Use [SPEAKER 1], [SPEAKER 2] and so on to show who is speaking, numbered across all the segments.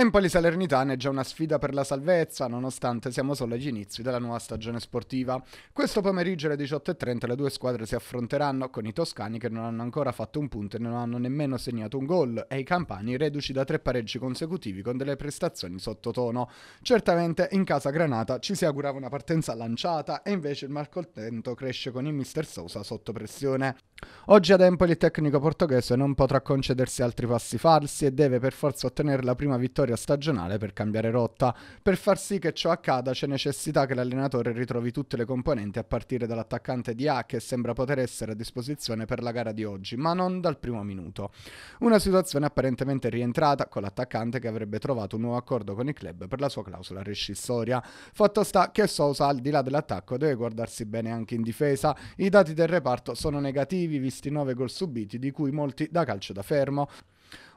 [SPEAKER 1] Empoli Salernitana è già una sfida per la salvezza, nonostante siamo solo agli inizi della nuova stagione sportiva. Questo pomeriggio alle 18.30 le due squadre si affronteranno con i toscani che non hanno ancora fatto un punto e non hanno nemmeno segnato un gol e i campani reduci da tre pareggi consecutivi con delle prestazioni sottotono. Certamente in casa Granata ci si augurava una partenza lanciata e invece il malcontento cresce con il mister Sosa sotto pressione. Oggi ad Empoli il tecnico portoghese non potrà concedersi altri passi falsi e deve per forza ottenere la prima vittoria stagionale per cambiare rotta. Per far sì che ciò accada c'è necessità che l'allenatore ritrovi tutte le componenti a partire dall'attaccante di A che sembra poter essere a disposizione per la gara di oggi, ma non dal primo minuto. Una situazione apparentemente rientrata con l'attaccante che avrebbe trovato un nuovo accordo con il club per la sua clausola rescissoria. Fatto sta che Sousa al di là dell'attacco deve guardarsi bene anche in difesa. I dati del reparto sono negativi tentativi visti 9 gol subiti, di cui molti da calcio da fermo.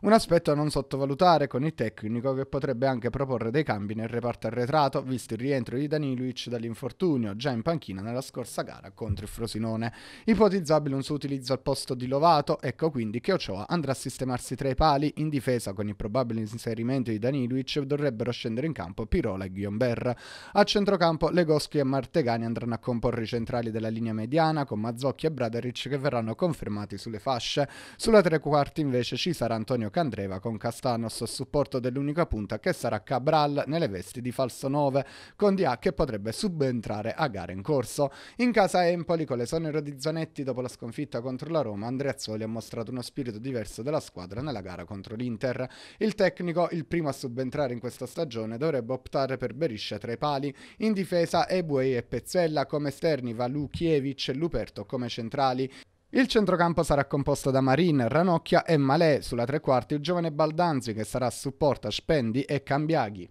[SPEAKER 1] Un aspetto da non sottovalutare con il tecnico che potrebbe anche proporre dei cambi nel reparto arretrato, visto il rientro di Danilovic dall'infortunio già in panchina nella scorsa gara contro il Frosinone. Ipotizzabile un suo utilizzo al posto di Lovato, ecco quindi che Ochoa andrà a sistemarsi tra i pali in difesa con il probabile inserimento di Danilovic dovrebbero scendere in campo Pirola e Ghiomber. A centrocampo Legoschi e Martegani andranno a comporre i centrali della linea mediana con Mazzocchi e Braderic che verranno confermati sulle fasce. Sulla tre quarti invece ci sarà Antonio Candreva con Castanos a supporto dell'unica punta che sarà Cabral nelle vesti di falso 9, con Dia che potrebbe subentrare a gare in corso. In casa Empoli con l'esonero di Zanetti dopo la sconfitta contro la Roma, Andreazzoli ha mostrato uno spirito diverso della squadra nella gara contro l'Inter. Il tecnico, il primo a subentrare in questa stagione, dovrebbe optare per Beriscia tra i pali, in difesa Ebuei e Pezzella come esterni, Valukiewicz e Luperto come centrali. Il centrocampo sarà composto da Marin, Ranocchia e Malè, sulla tre quarti il giovane Baldanzi che sarà supporta Spendi e Cambiaghi.